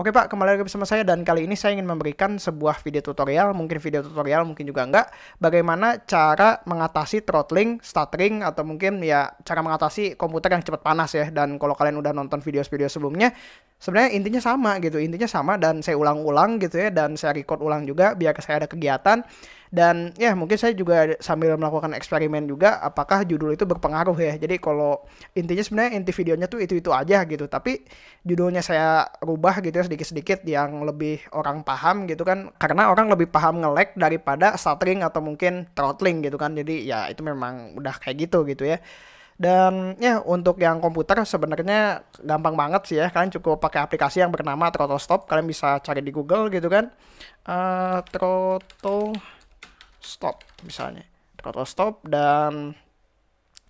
Oke Pak, kembali lagi bersama saya dan kali ini saya ingin memberikan sebuah video tutorial, mungkin video tutorial, mungkin juga enggak, bagaimana cara mengatasi throttling, stuttering, atau mungkin ya cara mengatasi komputer yang cepat panas ya. Dan kalau kalian udah nonton video-video sebelumnya, sebenarnya intinya sama gitu, intinya sama dan saya ulang-ulang gitu ya, dan saya record ulang juga biar saya ada kegiatan dan ya mungkin saya juga sambil melakukan eksperimen juga apakah judul itu berpengaruh ya jadi kalau intinya sebenarnya inti videonya tuh itu itu aja gitu tapi judulnya saya rubah gitu ya, sedikit-sedikit yang lebih orang paham gitu kan karena orang lebih paham ngelek daripada stuttering atau mungkin throttling gitu kan jadi ya itu memang udah kayak gitu gitu ya dan ya untuk yang komputer sebenarnya gampang banget sih ya kalian cukup pakai aplikasi yang bernama Throttle Stop kalian bisa cari di Google gitu kan uh, Throttle stop misalnya kata stop dan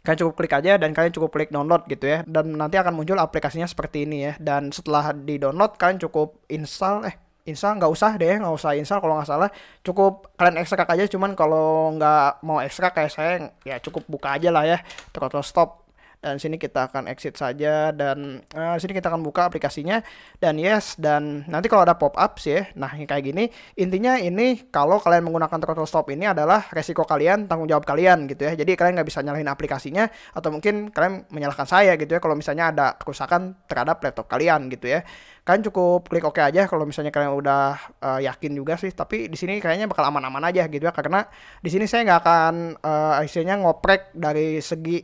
kalian cukup klik aja dan kalian cukup klik download gitu ya dan nanti akan muncul aplikasinya seperti ini ya dan setelah di download kalian cukup install eh install nggak usah deh nggak usah install kalau nggak salah cukup kalian ekstrak aja cuman kalau nggak mau ekstrak kayak saya ya cukup buka aja lah ya terus stop dan sini kita akan exit saja dan uh, sini kita akan buka aplikasinya dan yes dan nanti kalau ada pop ups ya nah yang kayak gini intinya ini kalau kalian menggunakan throttle stop ini adalah resiko kalian tanggung jawab kalian gitu ya jadi kalian nggak bisa nyalahin aplikasinya atau mungkin kalian menyalahkan saya gitu ya kalau misalnya ada kerusakan terhadap laptop kalian gitu ya kan cukup klik oke okay aja kalau misalnya kalian udah uh, yakin juga sih tapi di sini kayaknya bakal aman-aman aja gitu ya karena di sini saya nggak akan uh, eh, isinya ngoprek dari segi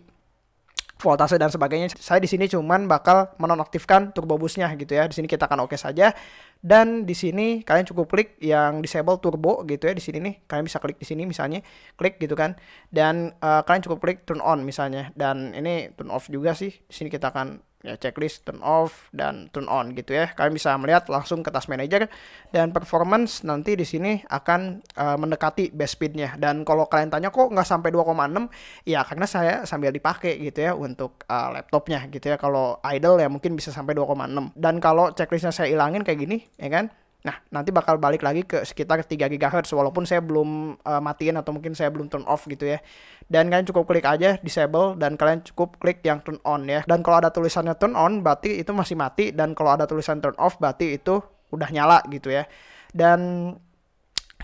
voltase dan sebagainya. Saya di sini cuman bakal menonaktifkan turbo busnya gitu ya. Di sini kita akan oke okay saja. Dan di sini kalian cukup klik yang disable turbo gitu ya di sini nih. Kalian bisa klik di sini misalnya, klik gitu kan. Dan uh, kalian cukup klik turn on misalnya. Dan ini turn off juga sih. Di sini kita akan ya checklist turn off dan turn on gitu ya kalian bisa melihat langsung ke task manager dan performance nanti di sini akan uh, mendekati best speednya dan kalau kalian tanya kok nggak sampai 2,6 ya karena saya sambil dipakai gitu ya untuk uh, laptopnya gitu ya kalau idle ya mungkin bisa sampai 2,6 dan kalau checklistnya saya ilangin kayak gini ya kan Nah, nanti bakal balik lagi ke sekitar 3 GHz walaupun saya belum uh, matiin atau mungkin saya belum turn off gitu ya. Dan kalian cukup klik aja disable dan kalian cukup klik yang turn on ya. Dan kalau ada tulisannya turn on berarti itu masih mati dan kalau ada tulisan turn off berarti itu udah nyala gitu ya. Dan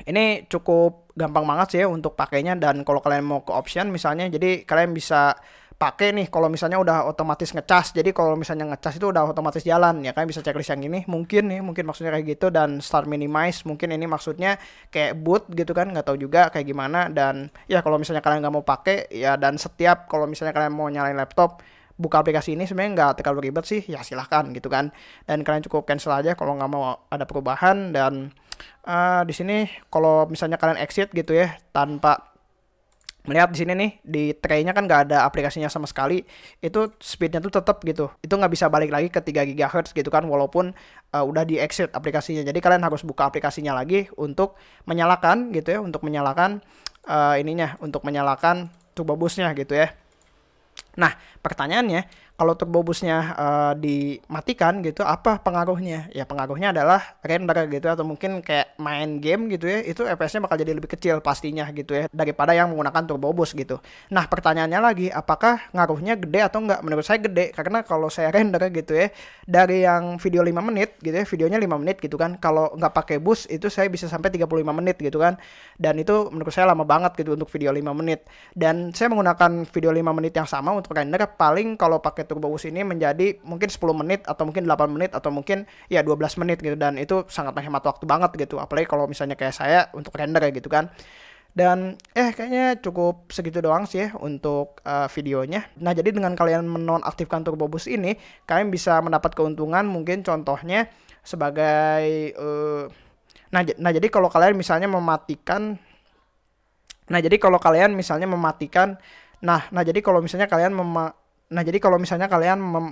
ini cukup gampang banget sih ya untuk pakainya dan kalau kalian mau ke option misalnya jadi kalian bisa pakai nih kalau misalnya udah otomatis ngecas jadi kalau misalnya ngecas itu udah otomatis jalan ya kan bisa checklist yang ini mungkin nih mungkin maksudnya kayak gitu dan start minimize mungkin ini maksudnya kayak boot gitu kan nggak tahu juga kayak gimana dan ya kalau misalnya kalian nggak mau pakai ya dan setiap kalau misalnya kalian mau nyalain laptop buka aplikasi ini sebenarnya nggak terlalu ribet sih ya silahkan gitu kan dan kalian cukup cancel aja kalau nggak mau ada perubahan dan uh, di sini kalau misalnya kalian exit gitu ya tanpa melihat di sini nih di traynya kan nggak ada aplikasinya sama sekali itu speednya tuh tetap gitu itu nggak bisa balik lagi ke 3 GHz gitu kan walaupun uh, udah di exit aplikasinya jadi kalian harus buka aplikasinya lagi untuk menyalakan gitu ya untuk menyalakan uh, ininya untuk menyalakan turbo boostnya gitu ya nah pertanyaannya kalau boostnya uh, eh, dimatikan gitu apa pengaruhnya ya pengaruhnya adalah render gitu atau mungkin kayak main game gitu ya itu FPS-nya bakal jadi lebih kecil pastinya gitu ya daripada yang menggunakan turbo boost gitu nah pertanyaannya lagi apakah ngaruhnya gede atau enggak menurut saya gede karena kalau saya render gitu ya dari yang video 5 menit gitu ya videonya 5 menit gitu kan kalau nggak pakai bus itu saya bisa sampai 35 menit gitu kan dan itu menurut saya lama banget gitu untuk video 5 menit dan saya menggunakan video 5 menit yang sama untuk render paling kalau pakai Gitu, bagus ini menjadi mungkin 10 menit atau mungkin 8 menit atau mungkin ya 12 menit gitu dan itu sangat menghemat waktu banget gitu apalagi kalau misalnya kayak saya untuk render gitu kan dan eh kayaknya cukup segitu doang sih ya untuk uh, videonya. Nah, jadi dengan kalian menonaktifkan Turbo Boost ini, kalian bisa mendapat keuntungan mungkin contohnya sebagai uh, nah nah jadi kalau kalian misalnya mematikan nah jadi kalau kalian misalnya mematikan nah nah jadi kalau misalnya kalian mema Nah, jadi kalau misalnya kalian mem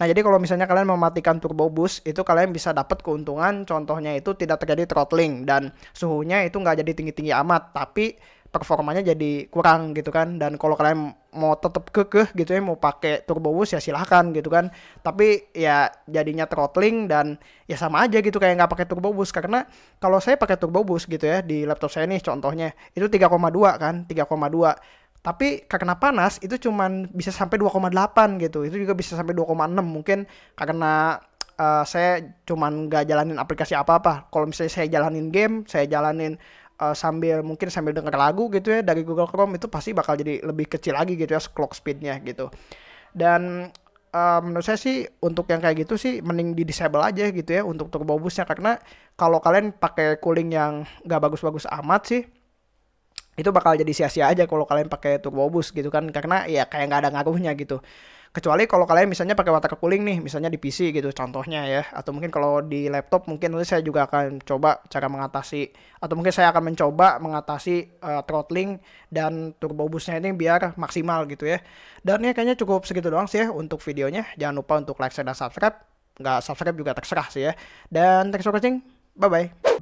Nah, jadi kalau misalnya kalian mematikan turbo boost, itu kalian bisa dapat keuntungan. Contohnya itu tidak terjadi throttling dan suhunya itu nggak jadi tinggi-tinggi amat, tapi performanya jadi kurang gitu kan. Dan kalau kalian mau tetap kekeh gitu ya, mau pakai turbo boost ya silahkan gitu kan. Tapi ya jadinya throttling dan ya sama aja gitu kayak nggak pakai turbo boost karena kalau saya pakai turbo boost gitu ya di laptop saya nih contohnya itu 3,2 kan, 3,2 tapi karena panas itu cuman bisa sampai 2,8 gitu itu juga bisa sampai 2,6 mungkin karena uh, eh, saya cuman gak jalanin aplikasi apa-apa kalau misalnya saya jalanin game saya jalanin uh, sambil mungkin sambil denger lagu gitu ya dari Google Chrome itu pasti bakal jadi lebih kecil lagi gitu ya clock speednya gitu dan uh, menurut saya sih untuk yang kayak gitu sih mending di disable aja gitu ya untuk turbo boostnya karena kalau kalian pakai cooling yang nggak bagus-bagus amat sih itu bakal jadi sia-sia aja kalau kalian pakai turbo boost gitu kan karena ya kayak nggak ada ngaruhnya gitu kecuali kalau kalian misalnya pakai water cooling nih misalnya di PC gitu contohnya ya atau mungkin kalau di laptop mungkin nanti saya juga akan coba cara mengatasi atau mungkin saya akan mencoba mengatasi uh, throttling dan turbo boostnya ini biar maksimal gitu ya dan ya kayaknya cukup segitu doang sih ya untuk videonya jangan lupa untuk like share dan subscribe nggak subscribe juga terserah sih ya dan thanks for watching bye bye